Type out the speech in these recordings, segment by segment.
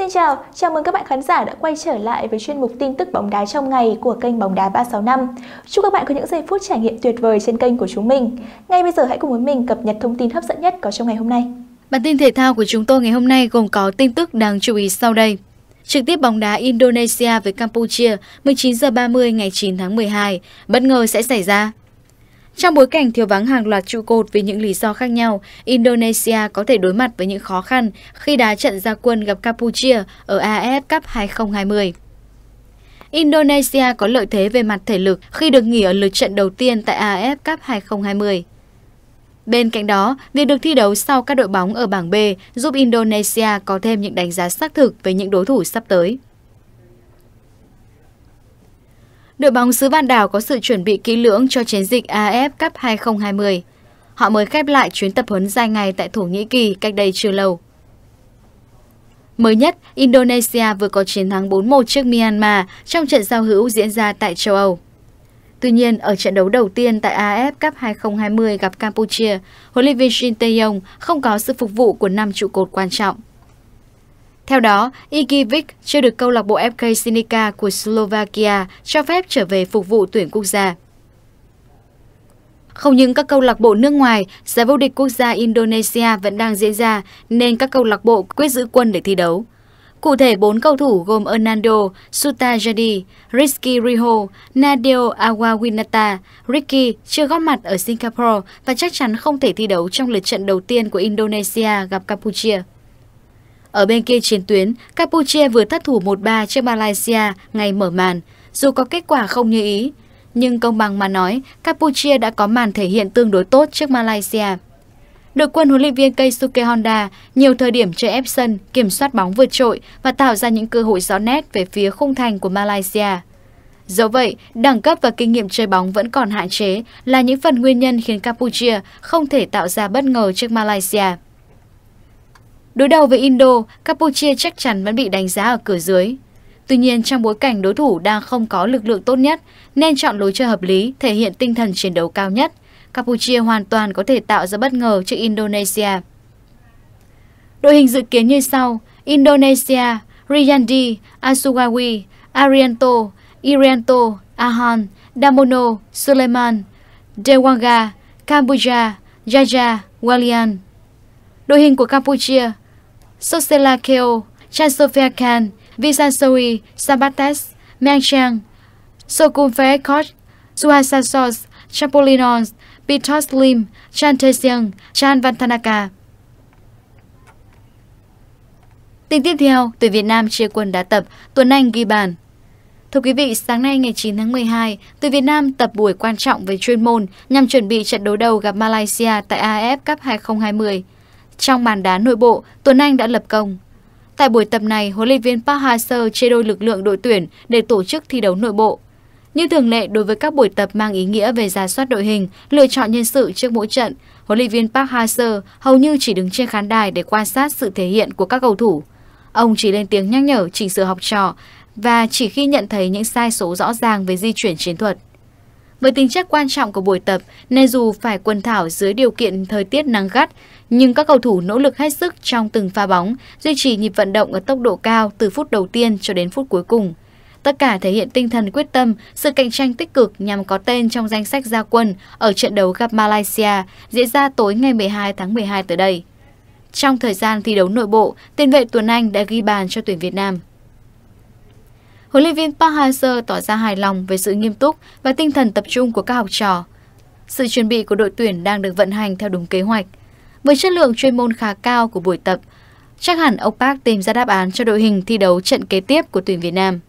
Xin chào, chào mừng các bạn khán giả đã quay trở lại với chuyên mục tin tức bóng đá trong ngày của kênh Bóng đá 365. Chúc các bạn có những giây phút trải nghiệm tuyệt vời trên kênh của chúng mình. Ngay bây giờ hãy cùng với mình cập nhật thông tin hấp dẫn nhất có trong ngày hôm nay. Bản tin thể thao của chúng tôi ngày hôm nay gồm có tin tức đáng chú ý sau đây. Trực tiếp bóng đá Indonesia với Campuchia 19 h 30 ngày 9 tháng 12 bất ngờ sẽ xảy ra. Trong bối cảnh thiếu vắng hàng loạt trụ cột vì những lý do khác nhau, Indonesia có thể đối mặt với những khó khăn khi đá trận gia quân gặp Campuchia ở AF Cup 2020. Indonesia có lợi thế về mặt thể lực khi được nghỉ ở lượt trận đầu tiên tại AF Cup 2020. Bên cạnh đó, việc được thi đấu sau các đội bóng ở bảng B giúp Indonesia có thêm những đánh giá xác thực về những đối thủ sắp tới. Đội bóng xứ Văn Đảo có sự chuẩn bị kỹ lưỡng cho chiến dịch AF Cup 2020. Họ mới khép lại chuyến tập huấn dài ngày tại Thổ Nhĩ Kỳ cách đây chưa lâu. Mới nhất, Indonesia vừa có chiến thắng 4-1 trước Myanmar trong trận giao hữu diễn ra tại châu Âu. Tuy nhiên, ở trận đấu đầu tiên tại AF Cup 2020 gặp Campuchia, huấn luyện viên Shin Tae-yong không có sự phục vụ của năm trụ cột quan trọng. Theo đó, Igivic chưa được câu lạc bộ FK Sinica của Slovakia cho phép trở về phục vụ tuyển quốc gia. Không những các câu lạc bộ nước ngoài, giải vô địch quốc gia Indonesia vẫn đang diễn ra nên các câu lạc bộ quyết giữ quân để thi đấu. Cụ thể, bốn cầu thủ gồm Hernando, Sutajadi, Rizky Riho, Nadio Awawinata, Ricky chưa góp mặt ở Singapore và chắc chắn không thể thi đấu trong lượt trận đầu tiên của Indonesia gặp Campuchia. Ở bên kia chiến tuyến, Campuchia vừa thất thủ 1-3 trước Malaysia ngày mở màn, dù có kết quả không như ý. Nhưng công bằng mà nói, Campuchia đã có màn thể hiện tương đối tốt trước Malaysia. Đội quân huấn luyện viên Keisuke Honda nhiều thời điểm chơi ép sân, kiểm soát bóng vượt trội và tạo ra những cơ hội rõ nét về phía khung thành của Malaysia. Dẫu vậy, đẳng cấp và kinh nghiệm chơi bóng vẫn còn hạn chế là những phần nguyên nhân khiến Campuchia không thể tạo ra bất ngờ trước Malaysia. Đối đầu với Indo, Campuchia chắc chắn vẫn bị đánh giá ở cửa dưới. Tuy nhiên trong bối cảnh đối thủ đang không có lực lượng tốt nhất nên chọn lối chơi hợp lý, thể hiện tinh thần chiến đấu cao nhất. Campuchia hoàn toàn có thể tạo ra bất ngờ trước Indonesia. Đội hình dự kiến như sau: Indonesia, Riyandi, Asugawi, Arianto, Irianto, Ahan, Damono, Suleiman, Dewanga, Campuja, Jaja, Walian. Đội hình của Campuchia Sosela Keo, Chan Chansofia Khan, Visasoi, Sabates, Meng Chang, Sokumfe Kot, Suhasasos, Chapolinons, Pitos Lim, Chan Tae-seung, Chan Vantanaka. Tin tiếp theo, tuyển Việt Nam chia quân đá tập, Tuấn Anh ghi bàn. Thưa quý vị, sáng nay ngày 9 tháng 12, tuyển Việt Nam tập buổi quan trọng về chuyên môn nhằm chuẩn bị trận đấu đầu gặp Malaysia tại AF Cup 2020. Trong màn đá nội bộ, Tuấn Anh đã lập công. Tại buổi tập này, huấn luyện viên Park Hang-seo chia đôi lực lượng đội tuyển để tổ chức thi đấu nội bộ. Như thường lệ đối với các buổi tập mang ý nghĩa về giả soát đội hình, lựa chọn nhân sự trước mỗi trận, huấn luyện viên Park Hang-seo hầu như chỉ đứng trên khán đài để quan sát sự thể hiện của các cầu thủ. Ông chỉ lên tiếng nhắc nhở chỉnh sửa học trò và chỉ khi nhận thấy những sai số rõ ràng về di chuyển chiến thuật. Với tính chất quan trọng của buổi tập nên dù phải quần thảo dưới điều kiện thời tiết nắng gắt, nhưng các cầu thủ nỗ lực hết sức trong từng pha bóng, duy trì nhịp vận động ở tốc độ cao từ phút đầu tiên cho đến phút cuối cùng. Tất cả thể hiện tinh thần quyết tâm, sự cạnh tranh tích cực nhằm có tên trong danh sách gia quân ở trận đấu gặp Malaysia diễn ra tối ngày 12 tháng 12 tới đây. Trong thời gian thi đấu nội bộ, tiền vệ Tuấn Anh đã ghi bàn cho tuyển Việt Nam huấn luyện viên Park Hang-seo tỏ ra hài lòng về sự nghiêm túc và tinh thần tập trung của các học trò. Sự chuẩn bị của đội tuyển đang được vận hành theo đúng kế hoạch. Với chất lượng chuyên môn khá cao của buổi tập, chắc hẳn ông Park tìm ra đáp án cho đội hình thi đấu trận kế tiếp của tuyển Việt Nam.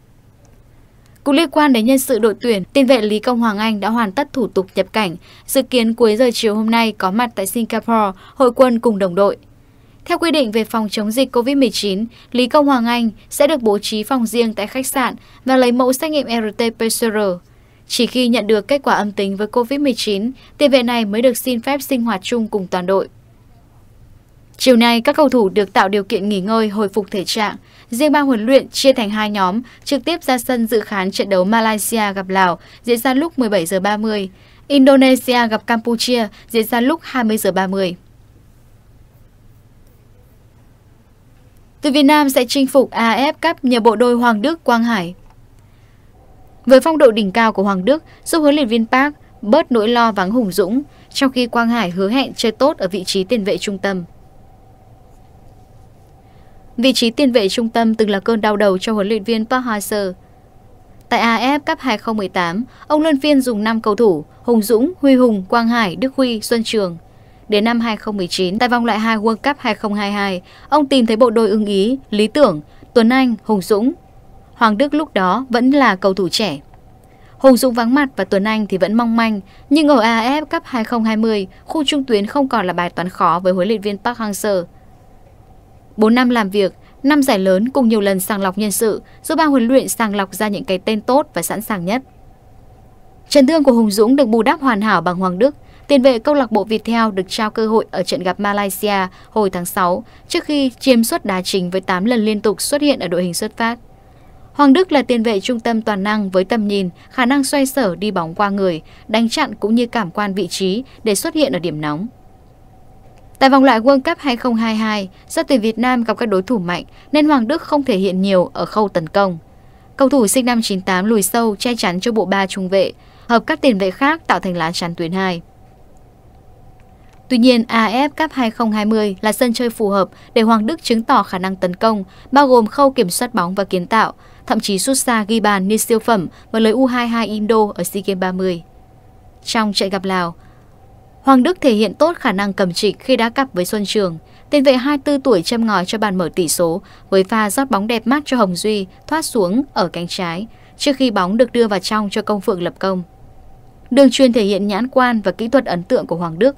Cũng liên quan đến nhân sự đội tuyển, tiền vệ Lý Công Hoàng Anh đã hoàn tất thủ tục nhập cảnh, dự kiến cuối giờ chiều hôm nay có mặt tại Singapore hội quân cùng đồng đội. Theo quy định về phòng chống dịch COVID-19, Lý Công Hoàng Anh sẽ được bố trí phòng riêng tại khách sạn và lấy mẫu xét nghiệm RT-PCR. Chỉ khi nhận được kết quả âm tính với COVID-19, tiền vệ này mới được xin phép sinh hoạt chung cùng toàn đội. Chiều nay, các cầu thủ được tạo điều kiện nghỉ ngơi hồi phục thể trạng. Riêng ban huấn luyện chia thành hai nhóm, trực tiếp ra sân dự khán trận đấu Malaysia gặp Lào diễn ra lúc 17h30, Indonesia gặp Campuchia diễn ra lúc 20h30. Tuyển Việt Nam sẽ chinh phục AF Cup nhờ bộ đôi Hoàng Đức Quang Hải. Với phong độ đỉnh cao của Hoàng Đức, giúp huấn luyện viên Park bớt nỗi lo vắng Hùng Dũng, trong khi Quang Hải hứa hẹn chơi tốt ở vị trí tiền vệ trung tâm. Vị trí tiền vệ trung tâm từng là cơn đau đầu cho huấn luyện viên Park Hang-seo. Tại AF Cup 2018, ông luân phiên dùng 5 cầu thủ Hùng Dũng, Huy Hùng, Quang Hải, Đức Huy, Xuân Trường – Đến năm 2019, tại vòng loại 2 World Cup 2022, ông tìm thấy bộ đôi ưng ý, lý tưởng, Tuấn Anh, Hùng Dũng. Hoàng Đức lúc đó vẫn là cầu thủ trẻ. Hùng Dũng vắng mặt và Tuấn Anh thì vẫn mong manh, nhưng ở AFF Cup 2020, khu trung tuyến không còn là bài toán khó với huấn luyện viên Park Hang-seo. 4 năm làm việc, năm giải lớn cùng nhiều lần sàng lọc nhân sự, giúp ban huấn luyện sàng lọc ra những cái tên tốt và sẵn sàng nhất. Trần thương của Hùng Dũng được bù đắp hoàn hảo bằng Hoàng Đức, Tiền vệ câu lạc bộ Viettel được trao cơ hội ở trận gặp Malaysia hồi tháng 6 trước khi chiêm xuất đá chính với 8 lần liên tục xuất hiện ở đội hình xuất phát. Hoàng Đức là tiền vệ trung tâm toàn năng với tầm nhìn, khả năng xoay sở đi bóng qua người, đánh chặn cũng như cảm quan vị trí để xuất hiện ở điểm nóng. Tại vòng loại World Cup 2022, do tuyển Việt Nam gặp các đối thủ mạnh nên Hoàng Đức không thể hiện nhiều ở khâu tấn công. Cầu thủ sinh năm 98 lùi sâu che chắn cho bộ ba trung vệ, hợp các tiền vệ khác tạo thành lá chắn tuyến 2. Tuy nhiên, AF Cup 2020 là sân chơi phù hợp để Hoàng Đức chứng tỏ khả năng tấn công, bao gồm khâu kiểm soát bóng và kiến tạo, thậm chí xuất xa ghi bàn như siêu phẩm và lời U22 Indo ở SEA Games 30. Trong trận gặp Lào, Hoàng Đức thể hiện tốt khả năng cầm trịch khi đá cặp với Xuân Trường. Tiền vệ 24 tuổi châm ngòi cho bàn mở tỷ số với pha rót bóng đẹp mắt cho Hồng Duy thoát xuống ở cánh trái trước khi bóng được đưa vào trong cho Công Phượng lập công. Đường chuyên thể hiện nhãn quan và kỹ thuật ấn tượng của Hoàng Đức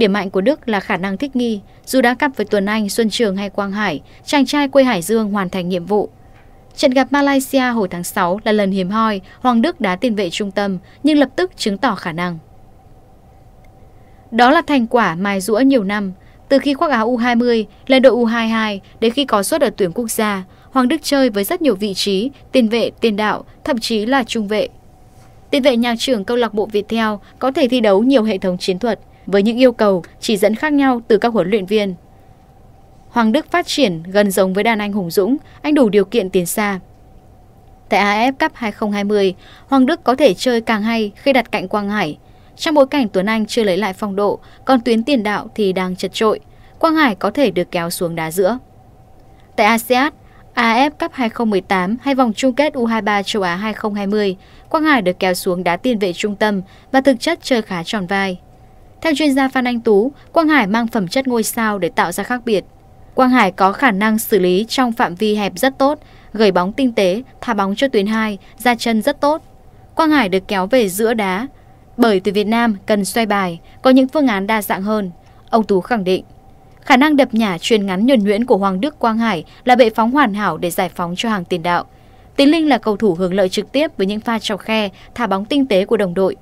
Điểm mạnh của Đức là khả năng thích nghi. Dù đã cặp với Tuấn Anh, Xuân Trường hay Quang Hải, chàng trai quê Hải Dương hoàn thành nhiệm vụ. Trận gặp Malaysia hồi tháng 6 là lần hiếm hoi Hoàng Đức đá tiền vệ trung tâm nhưng lập tức chứng tỏ khả năng. Đó là thành quả mài rũa nhiều năm. Từ khi khoác áo U20 lên đội U22 đến khi có suất ở tuyển quốc gia, Hoàng Đức chơi với rất nhiều vị trí, tiền vệ, tiền đạo, thậm chí là trung vệ. Tiền vệ nhà trưởng câu lạc bộ Việt Theo có thể thi đấu nhiều hệ thống chiến thuật với những yêu cầu chỉ dẫn khác nhau từ các huấn luyện viên. Hoàng Đức phát triển gần giống với đàn anh Hùng Dũng, anh đủ điều kiện tiến xa. Tại AF Cup 2020, Hoàng Đức có thể chơi càng hay khi đặt cạnh Quang Hải. Trong bối cảnh Tuấn Anh chưa lấy lại phong độ, còn tuyến tiền đạo thì đang chật trội. Quang Hải có thể được kéo xuống đá giữa. Tại ASEAN, AF Cup 2018 hay vòng chung kết U23 châu Á 2020, Quang Hải được kéo xuống đá tiền vệ trung tâm và thực chất chơi khá tròn vai. Theo chuyên gia Phan Anh Tú, Quang Hải mang phẩm chất ngôi sao để tạo ra khác biệt. Quang Hải có khả năng xử lý trong phạm vi hẹp rất tốt, gửi bóng tinh tế, thả bóng cho tuyến 2, ra chân rất tốt. Quang Hải được kéo về giữa đá. Bởi tuyển Việt Nam cần xoay bài, có những phương án đa dạng hơn, ông Tú khẳng định. Khả năng đập nhả truyền ngắn nhuần nhuyễn của Hoàng Đức Quang Hải là bệ phóng hoàn hảo để giải phóng cho hàng tiền đạo. Tiến Linh là cầu thủ hưởng lợi trực tiếp với những pha chọc khe, thả bóng tinh tế của đồng đội.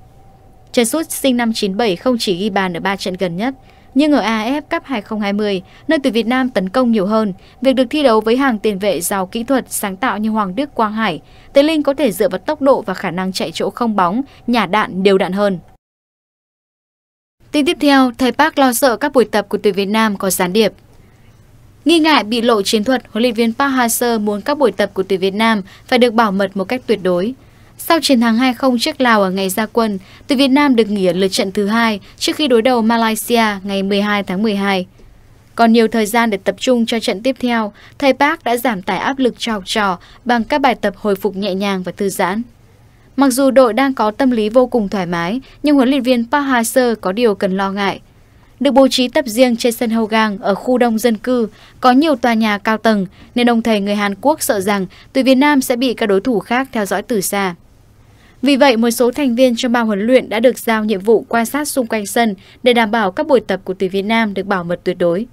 Trần Sút sinh năm 97 không chỉ ghi bàn ở ba trận gần nhất, nhưng ở AF Cup 2020, nơi tuyển Việt Nam tấn công nhiều hơn, việc được thi đấu với hàng tiền vệ giàu kỹ thuật sáng tạo như Hoàng Đức Quang Hải, Tế Linh có thể dựa vào tốc độ và khả năng chạy chỗ không bóng, nhả đạn đều đạn hơn. Tin tiếp theo, thầy Park lo sợ các buổi tập của tuyển Việt Nam có gián điệp. Nghi ngại bị lộ chiến thuật, huấn luyện viên Park Hang-seo muốn các buổi tập của tuyển Việt Nam phải được bảo mật một cách tuyệt đối. Sau chiến thắng 2-0 trước Lào ở ngày ra quân, tuyển Việt Nam được nghỉ ở lượt trận thứ hai trước khi đối đầu Malaysia ngày 12 tháng 12. Còn nhiều thời gian để tập trung cho trận tiếp theo, thầy Park đã giảm tải áp lực cho học trò bằng các bài tập hồi phục nhẹ nhàng và thư giãn. Mặc dù đội đang có tâm lý vô cùng thoải mái, nhưng huấn luyện viên Park Hang-seo có điều cần lo ngại. Được bố trí tập riêng trên sân Hậu Gang ở khu đông dân cư, có nhiều tòa nhà cao tầng, nên đồng thầy người Hàn Quốc sợ rằng tuyển Việt Nam sẽ bị các đối thủ khác theo dõi từ xa. Vì vậy, một số thành viên trong ban huấn luyện đã được giao nhiệm vụ quan sát xung quanh sân để đảm bảo các buổi tập của tuyển Việt Nam được bảo mật tuyệt đối.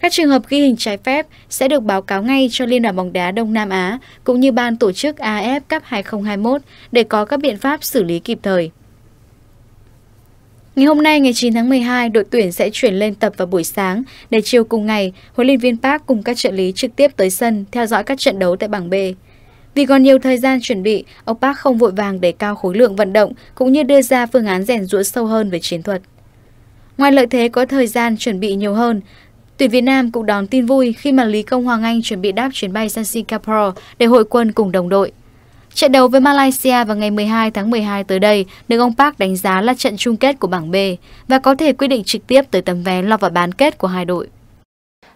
Các trường hợp ghi hình trái phép sẽ được báo cáo ngay cho Liên đoàn bóng đá Đông Nam Á cũng như ban tổ chức AF Cup 2021 để có các biện pháp xử lý kịp thời. Ngày hôm nay ngày 9 tháng 12, đội tuyển sẽ chuyển lên tập vào buổi sáng để chiều cùng ngày, huấn luyện viên Park cùng các trợ lý trực tiếp tới sân theo dõi các trận đấu tại bảng B. Vì còn nhiều thời gian chuẩn bị, ông Park không vội vàng để cao khối lượng vận động cũng như đưa ra phương án rèn rũa sâu hơn về chiến thuật. Ngoài lợi thế có thời gian chuẩn bị nhiều hơn, tuyển Việt Nam cũng đón tin vui khi mà Lý Công Hoàng Anh chuẩn bị đáp chuyến bay sang Singapore để hội quân cùng đồng đội. Trận đấu với Malaysia vào ngày 12 tháng 12 tới đây được ông Park đánh giá là trận chung kết của bảng B và có thể quyết định trực tiếp tới tấm vé lọt vào bán kết của hai đội.